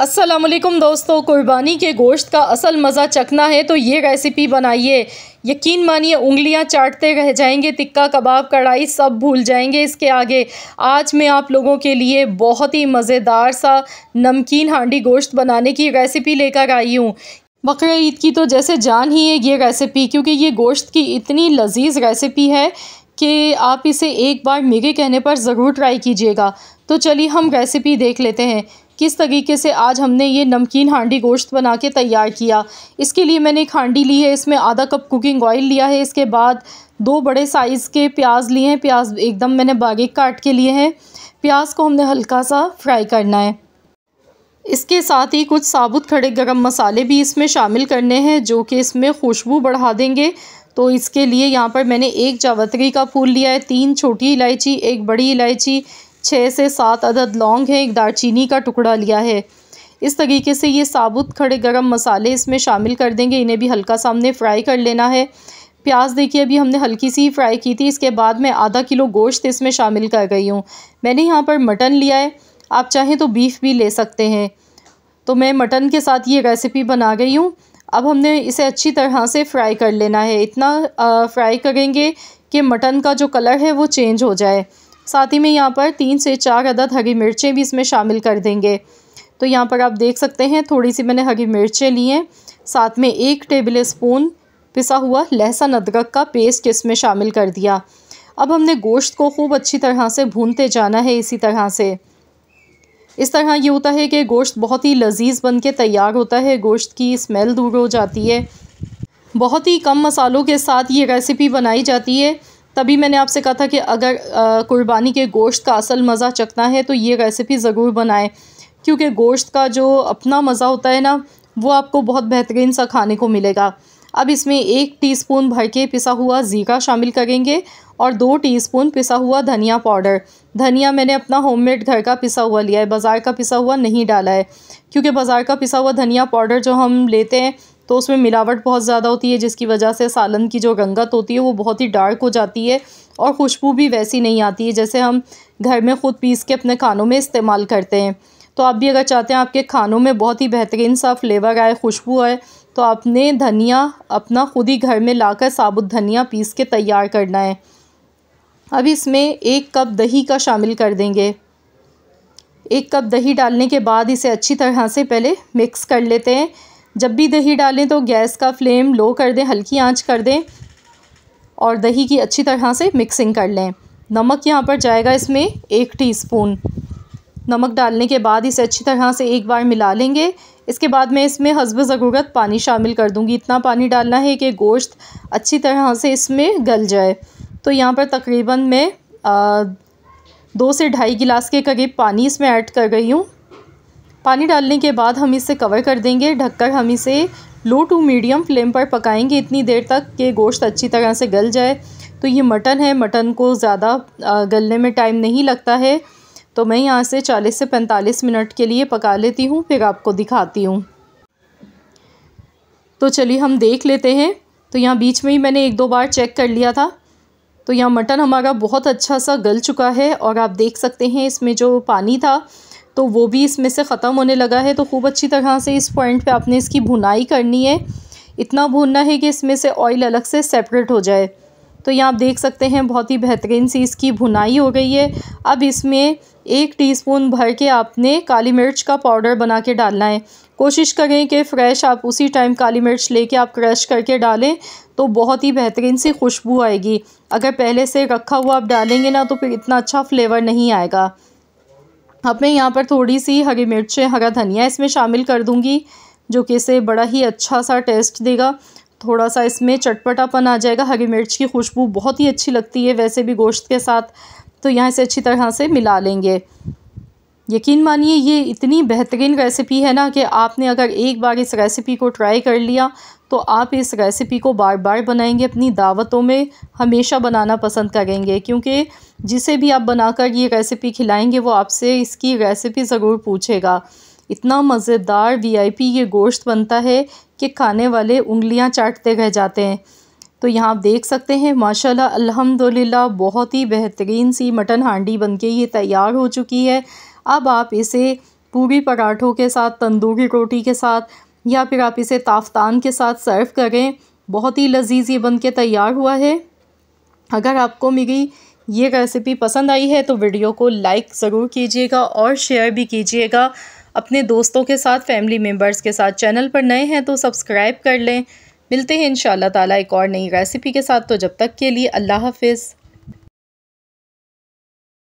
असलम दोस्तों कुर्बानी के गोश्त का असल मज़ा चखना है तो ये रेसिपी बनाइए यकीन मानिए उंगलियां चाटते रह जाएंगे टिक्का कबाब कढ़ाई सब भूल जाएंगे इसके आगे आज मैं आप लोगों के लिए बहुत ही मज़ेदार सा नमकीन हांडी गोश्त बनाने की रेसिपी लेकर आई हूँ बकर ईद की तो जैसे जान ही है ये रेसिपी क्योंकि ये गोश्त की इतनी लजीज रेसिपी है कि आप इसे एक बार मेरे कहने पर ज़रूर ट्राई कीजिएगा तो चलिए हम रेसिपी देख लेते हैं किस तरीके से आज हमने ये नमकीन हांडी गोश्त बना के तैयार किया इसके लिए मैंने एक हांडी ली है इसमें आधा कप कुकिंग ऑयल लिया है इसके बाद दो बड़े साइज़ के प्याज लिए हैं प्याज एकदम मैंने बागिक काट के लिए हैं प्याज को हमने हल्का सा फ्राई करना है इसके साथ ही कुछ साबुत खड़े गरम मसाले भी इसमें शामिल करने हैं जो कि इसमें खुशबू बढ़ा देंगे तो इसके लिए यहाँ पर मैंने एक जावत्री का फूल लिया है तीन छोटी इलायची एक बड़ी इलायची छः से सात अदद लौंग है एक दारचीनी का टुकड़ा लिया है इस तरीके से ये साबुत खड़े गरम मसाले इसमें शामिल कर देंगे इन्हें भी हल्का सा हमने फ्राई कर लेना है प्याज देखिए अभी हमने हल्की सी फ्राई की थी इसके बाद मैं आधा किलो गोश्त इसमें शामिल कर गई हूँ मैंने यहाँ पर मटन लिया है आप चाहें तो बीफ भी ले सकते हैं तो मैं मटन के साथ ये रेसिपी बना गई हूँ अब हमने इसे अच्छी तरह से फ्राई कर लेना है इतना फ्राई करेंगे कि मटन का जो कलर है वो चेंज हो जाए साथ ही में यहाँ पर तीन से चार अदद हरी मिर्चें भी इसमें शामिल कर देंगे तो यहाँ पर आप देख सकते हैं थोड़ी सी मैंने हरी मिर्चें ली हैं साथ में एक टेबल स्पून पिसा हुआ लहसुन अदरक का पेस्ट इसमें शामिल कर दिया अब हमने गोश्त को खूब अच्छी तरह से भूनते जाना है इसी तरह से इस तरह ये होता है कि गोश्त बहुत ही लजीज बन के तैयार होता है गोश्त की स्मेल दूर हो जाती है बहुत ही कम मसालों के साथ ये रेसिपी बनाई जाती है तभी मैंने आपसे कहा था कि अगर कुर्बानी के गोश्त का असल मज़ा चखना है तो ये रेसिपी ज़रूर बनाएं क्योंकि गोश्त का जो अपना मज़ा होता है ना वो आपको बहुत बेहतरीन सा खाने को मिलेगा अब इसमें एक टीस्पून भर के पिसा हुआ ज़ीरा शामिल करेंगे और दो टीस्पून पिसा हुआ धनिया पाउडर धनिया मैंने अपना होममेड घर का पिसा हुआ लिया है बाज़ार का पिसा हुआ नहीं डाला है क्योंकि बाज़ार का पिसा हुआ धनिया पाउडर जो हम लेते हैं तो उसमें मिलावट बहुत ज़्यादा होती है जिसकी वजह से सालन की जो रंगत होती है वो बहुत ही डार्क हो जाती है और खुशबू भी वैसी नहीं आती है जैसे हम घर में ख़ुद पीस के अपने खानों में इस्तेमाल करते हैं तो आप भी अगर चाहते हैं आपके खानों में बहुत ही बेहतरीन सा फ्लेवर आए खुशबू आए तो आपने धनिया अपना खुद ही घर में लाकर साबुत धनिया पीस के तैयार करना है अब इसमें एक कप दही का शामिल कर देंगे एक कप दही डालने के बाद इसे अच्छी तरह से पहले मिक्स कर लेते हैं जब भी दही डालें तो गैस का फ्लेम लो कर दें हल्की आंच कर दें और दही की अच्छी तरह से मिक्सिंग कर लें नमक यहाँ पर जाएगा इसमें एक टीस्पून नमक डालने के बाद इसे अच्छी तरह से एक बार मिला लेंगे इसके बाद मैं इसमें हसब ज़रूरत पानी शामिल कर दूँगी इतना पानी डालना है कि गोश्त अच्छी तरह से इसमें गल जाए तो यहाँ पर तकरीबन मैं दो से ढाई गिलास के करीब पानी इसमें ऐड कर गई हूँ पानी डालने के बाद हम इसे कवर कर देंगे ढककर हम इसे लो टू मीडियम फ्लेम पर पकाएंगे इतनी देर तक कि गोश्त अच्छी तरह से गल जाए तो ये मटन है मटन को ज़्यादा गलने में टाइम नहीं लगता है तो मैं यहाँ से 40 से 45 मिनट के लिए पका लेती हूँ फिर आपको दिखाती हूँ तो चलिए हम देख लेते हैं तो यहाँ बीच में ही मैंने एक दो बार चेक कर लिया था तो यहाँ मटन हमारा बहुत अच्छा सा गल चुका है और आप देख सकते हैं इसमें जो पानी था तो वो भी इसमें से ख़त्म होने लगा है तो खूब अच्छी तरह से इस पॉइंट पे आपने इसकी भुनाई करनी है इतना भुनना है कि इसमें से ऑयल अलग से सेपरेट हो जाए तो यहाँ आप देख सकते हैं बहुत ही बेहतरीन सी इसकी भुनाई हो गई है अब इसमें एक टीस्पून भर के आपने काली मिर्च का पाउडर बना के डालना है कोशिश करें कि फ़्रेश आप उसी टाइम काली मिर्च लेके आप क्रश करके डालें तो बहुत ही बेहतरीन सी खुशबू आएगी अगर पहले से रखा हुआ आप डालेंगे ना तो फिर इतना अच्छा फ्लेवर नहीं आएगा अब मैं यहाँ पर थोड़ी सी हरी मिर्चें हरा धनिया इसमें शामिल कर दूँगी जो कि इसे बड़ा ही अच्छा सा टेस्ट देगा थोड़ा सा इसमें चटपटापन आ जाएगा हरी मिर्च की खुशबू बहुत ही अच्छी लगती है वैसे भी गोश्त के साथ तो यहाँ इसे अच्छी तरह से मिला लेंगे यकीन मानिए ये इतनी बेहतरीन रेसिपी है ना कि आपने अगर एक बार इस रेसिपी को ट्राई कर लिया तो आप इस रेसिपी को बार बार बनाएंगे अपनी दावतों में हमेशा बनाना पसंद करेंगे क्योंकि जिसे भी आप बनाकर ये रेसिपी खिलाएंगे वो आपसे इसकी रेसिपी ज़रूर पूछेगा इतना मज़ेदार वीआईपी ये गोश्त बनता है कि खाने वाले उंगलियां चाटते रह जाते हैं तो यहाँ आप देख सकते हैं माशाल्लाह अल्हम्दुलिल्लाह बहुत ही बेहतरीन सी मटन हांडी बन ये तैयार हो चुकी है अब आप इसे पूरी पराठों के साथ तंदूरी रोटी के साथ या फिर आप इसे ताफ्तान के साथ सर्व करें बहुत ही लजीज ये बन के तैयार हुआ है अगर आपको मेरी ये रेसिपी पसंद आई है तो वीडियो को लाइक ज़रूर कीजिएगा और शेयर भी कीजिएगा अपने दोस्तों के साथ फैमिली मेम्बर्स के साथ चैनल पर नए हैं तो सब्सक्राइब कर लें मिलते हैं इन ताला एक और नई रेसिपी के साथ तो जब तक के लिए अल्लाह हाफिज़